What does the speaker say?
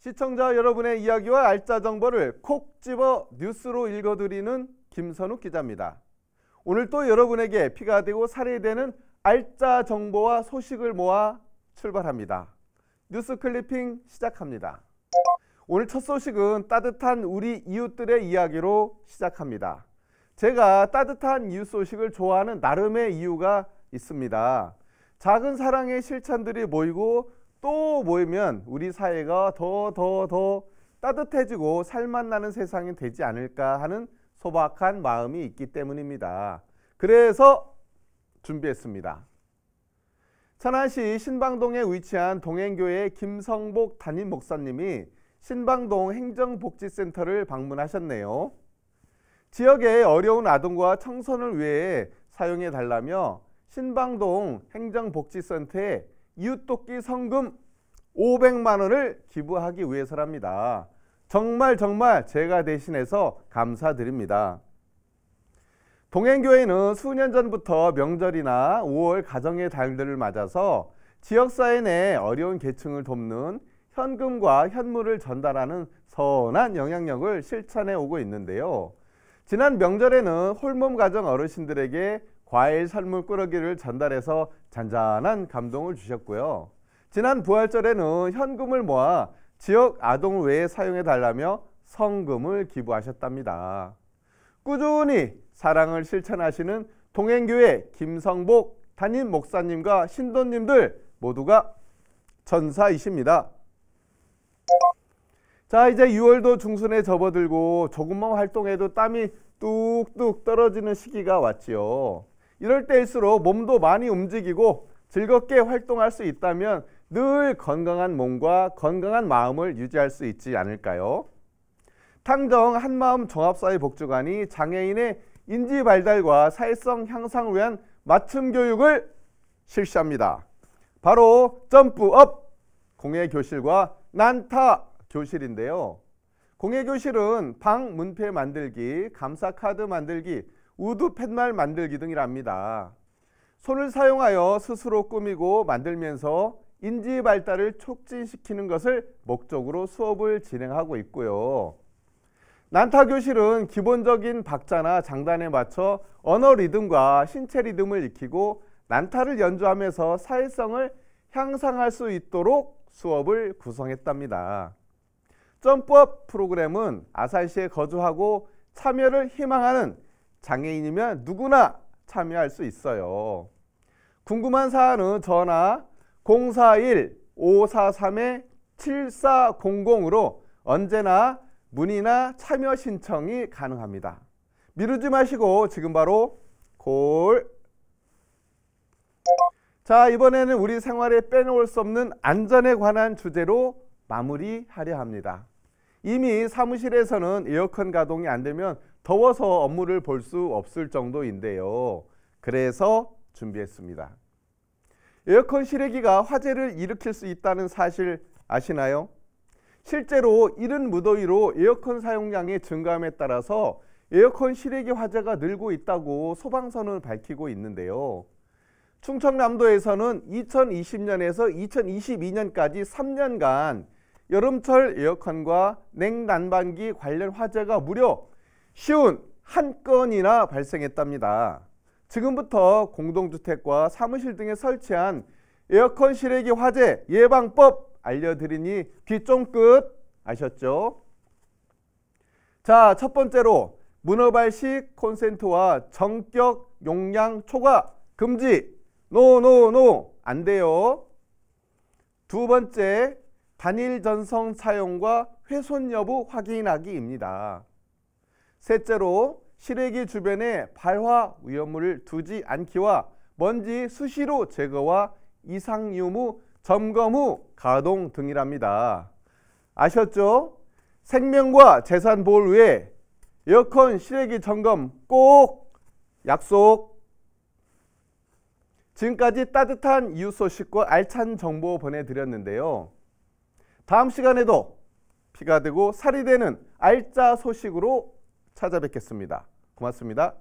시청자 여러분의 이야기와 알짜 정보를 콕 집어 뉴스로 읽어드리는 김선욱 기자입니다. 오늘 또 여러분에게 피가 되고 살이 되는 알짜 정보와 소식을 모아 출발합니다. 뉴스 클리핑 시작합니다. 오늘 첫 소식은 따뜻한 우리 이웃들의 이야기로 시작합니다. 제가 따뜻한 이웃 소식을 좋아하는 나름의 이유가 있습니다. 작은 사랑의 실천들이 모이고 또 모이면 우리 사회가 더 더 더 따뜻해지고 살맛나는 세상이 되지 않을까 하는 소박한 마음이 있기 때문입니다. 그래서 준비했습니다. 천안시 신방동에 위치한 동행교회 김성복 담임 목사님이 신방동 행정복지센터를 방문하셨네요. 지역의 어려운 아동과 청소년을 위해 사용해 달라며 신방동 행정복지센터에 이웃돕기 성금 500만 원을 기부하기 위해서랍니다. 정말 정말 제가 대신해서 감사드립니다. 동행교회는 수년 전부터 명절이나 5월 가정의 달들을 맞아서 지역사회 내 어려운 계층을 돕는 현금과 현물을 전달하는 선한 영향력을 실천해 오고 있는데요. 지난 명절에는 홀몸 가정 어르신들에게 과일 삶은 꾸러기를 전달해서 잔잔한 감동을 주셨고요. 지난 부활절에는 현금을 모아 지역 아동 외에 사용해 달라며 성금을 기부하셨답니다. 꾸준히 사랑을 실천하시는 동행교회 김성복 담임 목사님과 신도님들 모두가 전사이십니다자 이제 6월도 중순에 접어들고 조금만 활동해도 땀이 뚝뚝 떨어지는 시기가 왔지요. 이럴 때일수록 몸도 많이 움직이고 즐겁게 활동할 수 있다면 늘 건강한 몸과 건강한 마음을 유지할 수 있지 않을까요? 탕정 한마음 종합사회 복지관이 장애인의 인지 발달과 사회성 향상을 위한 맞춤 교육을 실시합니다. 바로 점프업 공예 교실과 난타 교실인데요. 공예 교실은 방 문패 만들기, 감사 카드 만들기, 우드 팻말 만들기 등이랍니다. 손을 사용하여 스스로 꾸미고 만들면서 인지 발달을 촉진시키는 것을 목적으로 수업을 진행하고 있고요. 난타 교실은 기본적인 박자나 장단에 맞춰 언어 리듬과 신체 리듬을 익히고 난타를 연주하면서 사회성을 향상할 수 있도록 수업을 구성했답니다. 점프업 프로그램은 아사시에 거주하고 참여를 희망하는 장애인이면 누구나 참여할 수 있어요. 궁금한 사안은 전화 041-543-7400으로 언제나 문의나 참여 신청이 가능합니다. 미루지 마시고 지금 바로 골. 자, 이번에는 우리 생활에 빼놓을 수 없는 안전에 관한 주제로 마무리하려 합니다. 이미 사무실에서는 에어컨 가동이 안 되면 더워서 업무를 볼 수 없을 정도인데요. 그래서 준비했습니다. 에어컨 실외기가 화재를 일으킬 수 있다는 사실 아시나요? 실제로 이른 무더위로 에어컨 사용량의 증감에 따라서 에어컨 실외기 화재가 늘고 있다고 소방서는 밝히고 있는데요. 충청남도에서는 2020년에서 2022년까지 3년간 여름철 에어컨과 냉난방기 관련 화재가 무려 쉬운 한 건이나 발생했답니다. 지금부터 공동주택과 사무실 등에 설치한 에어컨 실외기 화재 예방법 알려드리니 귀 쫑긋 아셨죠? 자, 첫 번째로 문어발식 콘센트와 정격 용량 초과 금지. 노 노노 no, no, no. 안 돼요. 두 번째 단일 전성 사용과 훼손 여부 확인하기입니다. 셋째로 실외기 주변에 발화 위험물을 두지 않기와 먼지 수시로 제거와 이상 유무 점검 후 가동 등이랍니다. 아셨죠? 생명과 재산 보호 를 위해 에어컨 실외기 점검 꼭 약속. 지금까지 따뜻한 이웃 소식과 알찬 정보 보내드렸는데요. 다음 시간에도 피가 되고 살이 되는 알짜 소식으로 찾아뵙겠습니다. 고맙습니다.